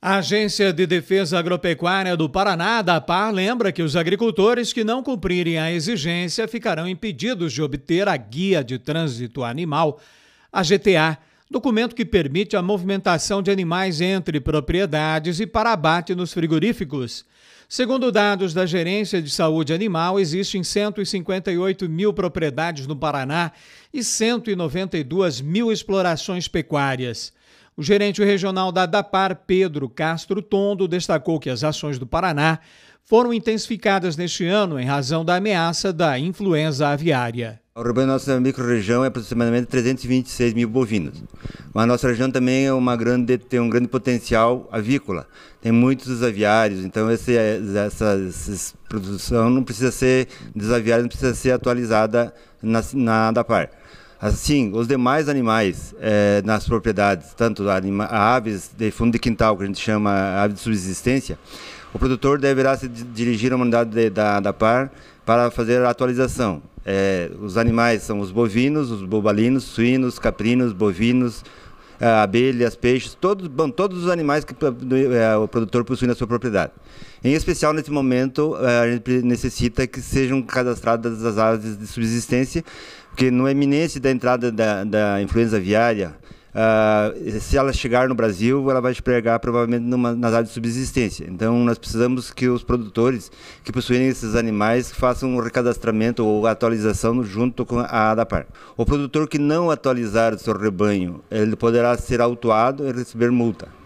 A Agência de Defesa Agropecuária do Paraná, da PAR, lembra que os agricultores que não cumprirem a exigência ficarão impedidos de obter a Guia de Trânsito Animal, a GTA, documento que permite a movimentação de animais entre propriedades e para abate nos frigoríficos. Segundo dados da Gerência de Saúde Animal, existem 158 mil propriedades no Paraná e 192 mil explorações pecuárias. O gerente regional da DAPAR, Pedro Castro Tondo, destacou que as ações do Paraná foram intensificadas neste ano em razão da ameaça da influenza aviária. O rebanho da nossa micro-região é aproximadamente 326 mil bovinos. Mas a nossa região também é uma grande, tem um grande potencial avícola. Tem muitos aviários, então esse, essa, essa, produção não precisa ser, desaviada, não precisa ser atualizada na, na DAPAR. Assim, os demais animais é, nas propriedades, tanto anima, aves de fundo de quintal, que a gente chama ave de subsistência, o produtor deverá se dirigir à unidade de, da, da PAR para fazer a atualização. É, os animais são os bovinos, os bobalinos, suínos, caprinos, bovinos, ah, abelhas, peixes, todos, bom, todos os animais que eh, eh, o produtor possui na sua propriedade. Em especial, nesse momento, eh, a gente necessita que sejam cadastradas as aves de subsistência, porque no eminente é da entrada da, da influenza aviária, ah, se ela chegar no Brasil, ela vai pregar provavelmente numa, nas áreas de subsistência. Então, nós precisamos que os produtores que possuem esses animais façam um recadastramento ou atualização junto com a ADAPAR. O produtor que não atualizar o seu rebanho, ele poderá ser autuado e receber multa.